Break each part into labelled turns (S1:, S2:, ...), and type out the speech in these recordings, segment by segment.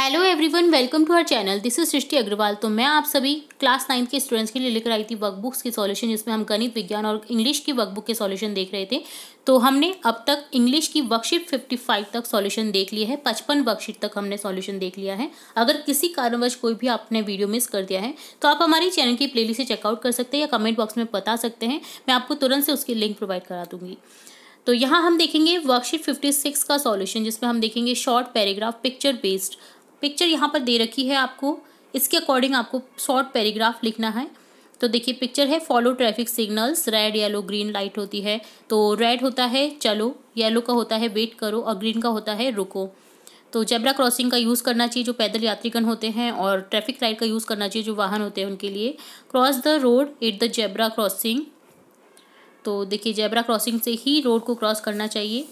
S1: hello everyone welcome to our channel this is Srishti Agarwal तो मैं आप सभी क्लास नाइन्थ के स्टूडेंट्स के लिए लेकर आई थी वर्कबुक्स की सॉल्यूशन जिसमें हम गणित विज्ञान और इंग्लिश की वर्कबुक के सॉल्यूशन देख रहे थे तो हमने अब तक इंग्लिश की वर्कशीट फिफ्टी फाइव तक सॉल्यूशन देख लिया है पचपन वर्कशीट तक हमने सॉल्यूशन देख लिया है अगर किसी कारणवश कोई भी आपने वीडियो मिस कर दिया है तो आप हमारे चैनल की प्ले से चेकआउट कर सकते हैं या कमेंट बॉक्स में बता सकते हैं मैं आपको तुरंत से उसकी लिंक प्रोवाइड करा दूँगी तो यहाँ हम देखेंगे वर्कशीट 56 का सॉल्यूशन जिसमें हम देखेंगे short paragraph picture based picture यहाँ पर दे रखी है आपको इसके अकॉर्डिंग आपको शॉर्ट पैराग्राफ लिखना है तो देखिए पिक्चर है follow traffic signals red yellow green light होती है तो रेड होता है चलो येलो का होता है वेट करो और ग्रीन का होता है रुको तो जेबरा क्रॉसिंग का यूज़ करना चाहिए जो पैदल यात्रीगण होते हैं और ट्रैफिक लाइट का यूज़ करना चाहिए जो वाहन होते हैं उनके लिए cross the road at the zebra crossing तो देखिए जेबरा क्रॉसिंग से ही रोड को क्रॉस करना चाहिए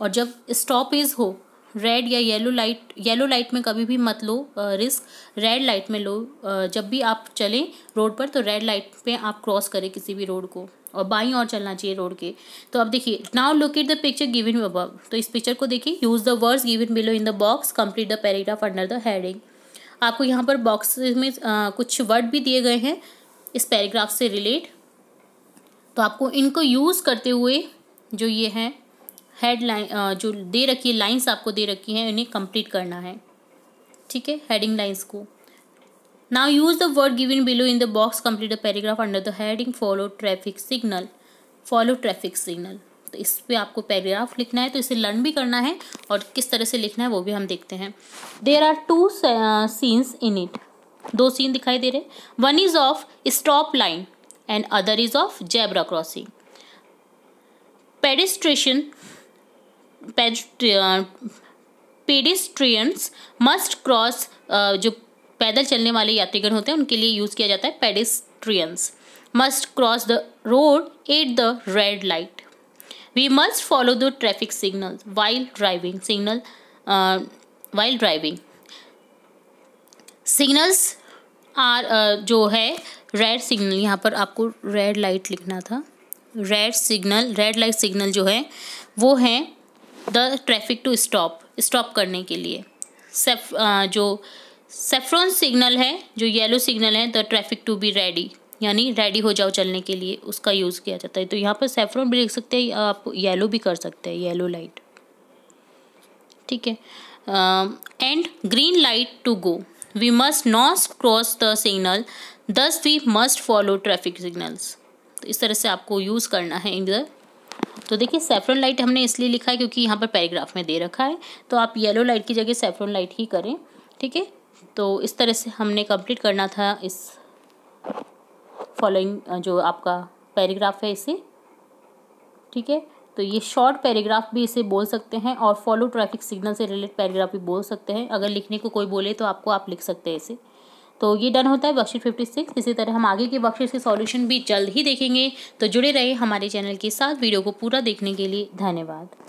S1: और जब स्टॉपेज हो रेड या येलो लाइट येलो लाइट में कभी भी मत लो रिस्क रेड लाइट में लो जब भी आप चलें रोड पर तो रेड लाइट पे आप क्रॉस करें किसी भी रोड को और बाई और चलना चाहिए रोड के तो अब देखिए now locate the picture given above तो इस पिक्चर को देखिए use the words given below in the box complete the paragraph under the heading आपको यहाँ पर बॉक्स में आ, कुछ वर्ड भी दिए गए हैं इस पैराग्राफ से रिलेट तो आपको इनको यूज़ करते हुए जो ये हैं हेडलाइन जो दे रखी है लाइन्स आपको दे रखी हैं उन्हें कंप्लीट करना है ठीक है हेडिंग लाइन्स को now use the word given below in the box complete the paragraph under the heading follow traffic signal follow traffic signal तो इस पर आपको पैराग्राफ लिखना है तो इसे लर्न भी करना है और किस तरह से लिखना है वो भी हम देखते हैं there are two scenes in it दो सीन दिखाई दे रहे one is of stop line and other is of zebra crossing pedestrian pedestrians must cross जो पैदल चलने वाले यात्रीगण होते हैं उनके लिए यूज़ किया जाता है pedestrians must cross the road at the red light we must follow the traffic signal while driving signal while driving signals are जो है रेड सिग्नल यहाँ पर आपको रेड लाइट लिखना था red signal red light signal जो है वो है the traffic to stop stop करने के लिए सेफ uh, जो सेफ्रॉन सिग्नल है जो येलो सिग्नल है the traffic to be ready यानी रेडी हो जाओ चलने के लिए उसका यूज़ किया जाता है तो यहाँ पर सेफ्रॉन भी लिख सकते हैं आप येलो भी कर सकते हैं येलो लाइट ठीक है and green light to go we must not cross the signal thus we must follow traffic signals तो इस तरह से आपको यूज़ करना है इन द तो देखिए सेफ्रन लाइट हमने इसलिए लिखा है क्योंकि यहाँ पर पैराग्राफ में दे रखा है तो आप येलो लाइट की जगह सेफ्रोन लाइट ही करें ठीक है तो इस तरह से हमने कंप्लीट करना था इस फॉलोइंग जो आपका पैराग्राफ है इसे ठीक है तो ये शॉर्ट पैराग्राफ भी इसे बोल सकते हैं और फॉलो ट्रैफिक सिग्नल से रिलेटेड पैराग्राफ भी बोल सकते हैं अगर लिखने को कोई बोले तो आपको आप लिख सकते हैं इसे तो ये डन होता है बख्शिश फिफ्टी सिक्स इसी तरह हम आगे के बख्शिश के सॉल्यूशन भी जल्द ही देखेंगे तो जुड़े रहे हमारे चैनल के साथ वीडियो को पूरा देखने के लिए धन्यवाद